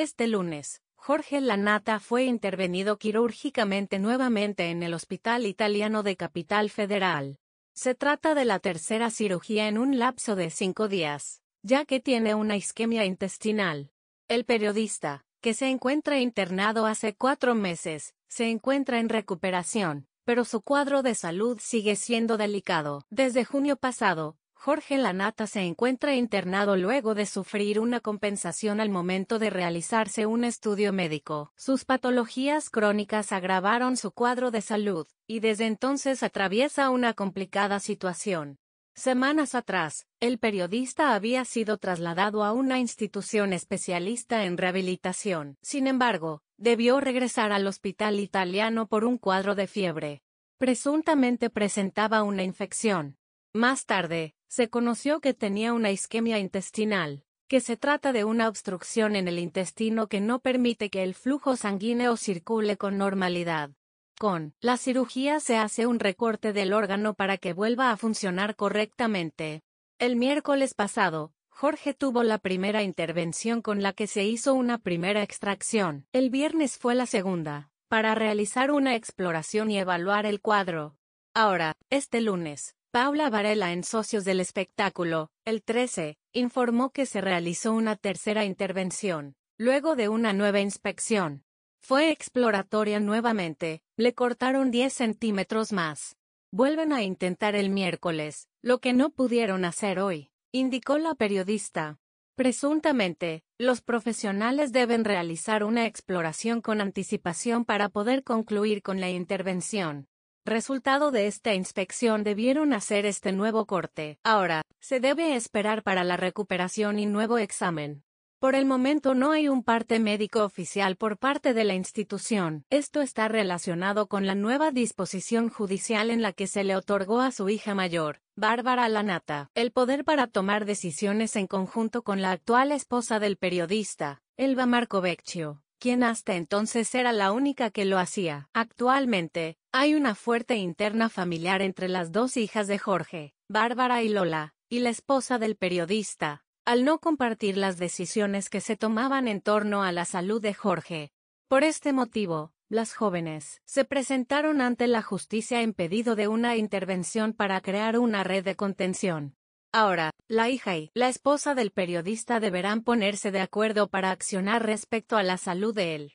Este lunes, Jorge Lanata fue intervenido quirúrgicamente nuevamente en el Hospital Italiano de Capital Federal. Se trata de la tercera cirugía en un lapso de cinco días, ya que tiene una isquemia intestinal. El periodista, que se encuentra internado hace cuatro meses, se encuentra en recuperación, pero su cuadro de salud sigue siendo delicado. Desde junio pasado, Jorge Lanata se encuentra internado luego de sufrir una compensación al momento de realizarse un estudio médico. Sus patologías crónicas agravaron su cuadro de salud, y desde entonces atraviesa una complicada situación. Semanas atrás, el periodista había sido trasladado a una institución especialista en rehabilitación. Sin embargo, debió regresar al hospital italiano por un cuadro de fiebre. Presuntamente presentaba una infección. Más tarde, se conoció que tenía una isquemia intestinal, que se trata de una obstrucción en el intestino que no permite que el flujo sanguíneo circule con normalidad. Con la cirugía se hace un recorte del órgano para que vuelva a funcionar correctamente. El miércoles pasado, Jorge tuvo la primera intervención con la que se hizo una primera extracción. El viernes fue la segunda, para realizar una exploración y evaluar el cuadro. Ahora, este lunes, Paula Varela en Socios del Espectáculo, el 13, informó que se realizó una tercera intervención, luego de una nueva inspección. Fue exploratoria nuevamente, le cortaron 10 centímetros más. Vuelven a intentar el miércoles, lo que no pudieron hacer hoy, indicó la periodista. Presuntamente, los profesionales deben realizar una exploración con anticipación para poder concluir con la intervención. Resultado de esta inspección debieron hacer este nuevo corte. Ahora, se debe esperar para la recuperación y nuevo examen. Por el momento no hay un parte médico oficial por parte de la institución. Esto está relacionado con la nueva disposición judicial en la que se le otorgó a su hija mayor, Bárbara Lanata, el poder para tomar decisiones en conjunto con la actual esposa del periodista, Elba Vecchio quien hasta entonces era la única que lo hacía. Actualmente, hay una fuerte interna familiar entre las dos hijas de Jorge, Bárbara y Lola, y la esposa del periodista, al no compartir las decisiones que se tomaban en torno a la salud de Jorge. Por este motivo, las jóvenes se presentaron ante la justicia en pedido de una intervención para crear una red de contención. Ahora, la hija y la esposa del periodista deberán ponerse de acuerdo para accionar respecto a la salud de él.